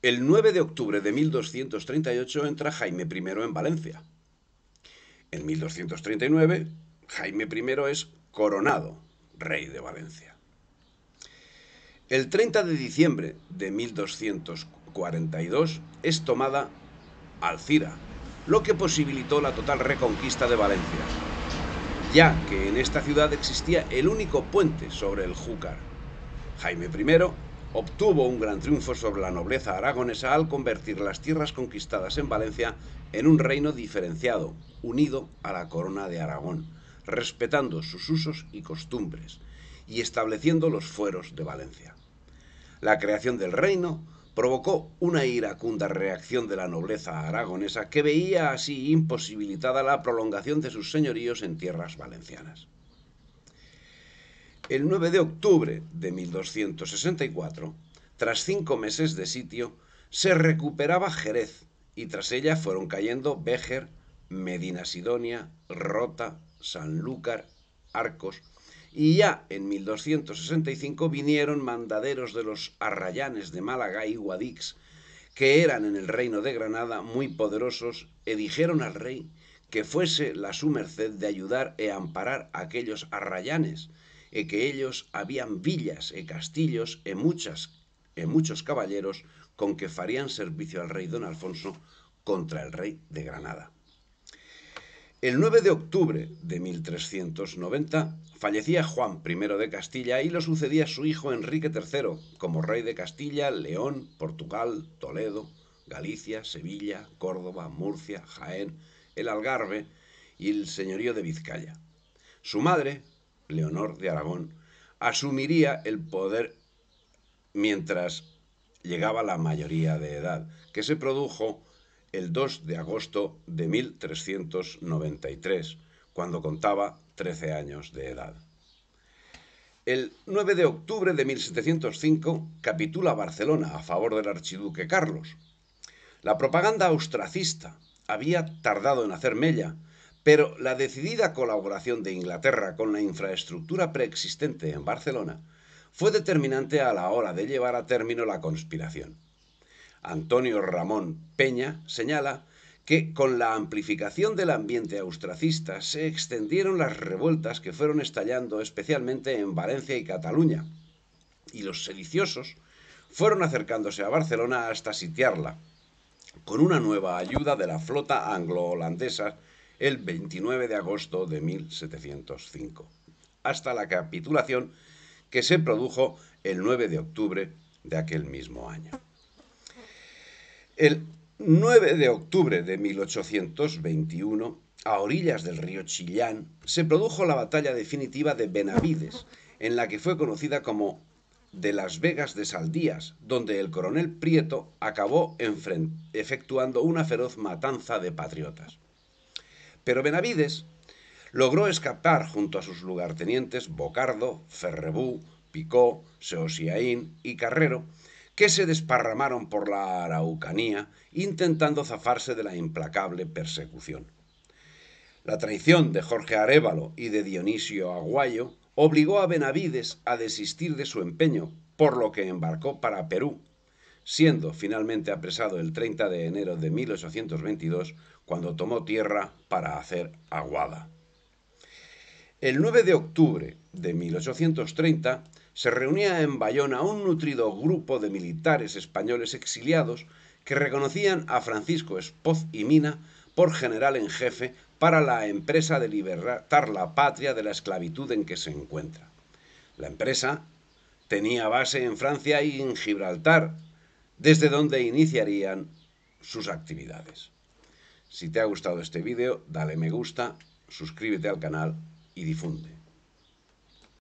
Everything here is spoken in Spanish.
El 9 de octubre de 1238 entra Jaime I en Valencia. En 1239, Jaime I es coronado rey de Valencia. El 30 de diciembre de 1242 es tomada Alcira, lo que posibilitó la total reconquista de Valencia, ya que en esta ciudad existía el único puente sobre el Júcar. Jaime I obtuvo un gran triunfo sobre la nobleza aragonesa al convertir las tierras conquistadas en Valencia en un reino diferenciado, unido a la corona de Aragón, respetando sus usos y costumbres y estableciendo los fueros de Valencia. La creación del reino provocó una iracunda reacción de la nobleza aragonesa que veía así imposibilitada la prolongación de sus señoríos en tierras valencianas. El 9 de octubre de 1264, tras cinco meses de sitio, se recuperaba Jerez y tras ella fueron cayendo Béjer, Medina Sidonia, Rota, Sanlúcar, Arcos, y ya en 1265 vinieron mandaderos de los arrayanes de Málaga y Guadix, que eran en el reino de Granada muy poderosos, e dijeron al rey que fuese la su merced de ayudar e amparar a aquellos arrayanes, y e que ellos habían villas y e castillos y e muchas en muchos caballeros con que farían servicio al rey don Alfonso contra el rey de Granada. El 9 de octubre de 1390 fallecía Juan I de Castilla y lo sucedía su hijo Enrique III como rey de Castilla, León, Portugal, Toledo, Galicia, Sevilla, Córdoba, Murcia, Jaén, el Algarve y el señorío de Vizcaya. Su madre, Leonor de Aragón, asumiría el poder mientras llegaba la mayoría de edad, que se produjo el 2 de agosto de 1393, cuando contaba 13 años de edad. El 9 de octubre de 1705 capitula Barcelona a favor del archiduque Carlos. La propaganda austracista había tardado en hacer mella, pero la decidida colaboración de Inglaterra con la infraestructura preexistente en Barcelona fue determinante a la hora de llevar a término la conspiración. Antonio Ramón Peña señala que con la amplificación del ambiente austracista se extendieron las revueltas que fueron estallando especialmente en Valencia y Cataluña, y los sediciosos fueron acercándose a Barcelona hasta sitiarla, con una nueva ayuda de la flota anglo-holandesa el 29 de agosto de 1705, hasta la capitulación que se produjo el 9 de octubre de aquel mismo año. El 9 de octubre de 1821, a orillas del río Chillán, se produjo la batalla definitiva de Benavides, en la que fue conocida como de Las Vegas de Saldías, donde el coronel Prieto acabó efectuando una feroz matanza de patriotas. Pero Benavides logró escapar junto a sus lugartenientes Bocardo, Ferrebú, Picó, Seosiaín y Carrero, que se desparramaron por la Araucanía intentando zafarse de la implacable persecución. La traición de Jorge Arévalo y de Dionisio Aguayo obligó a Benavides a desistir de su empeño, por lo que embarcó para Perú siendo finalmente apresado el 30 de enero de 1822 cuando tomó tierra para hacer Aguada. El 9 de octubre de 1830 se reunía en Bayona un nutrido grupo de militares españoles exiliados que reconocían a Francisco Espoz y Mina por general en jefe para la empresa de libertar la patria de la esclavitud en que se encuentra. La empresa tenía base en Francia y en Gibraltar, desde donde iniciarían sus actividades. Si te ha gustado este vídeo, dale me gusta, suscríbete al canal y difunde.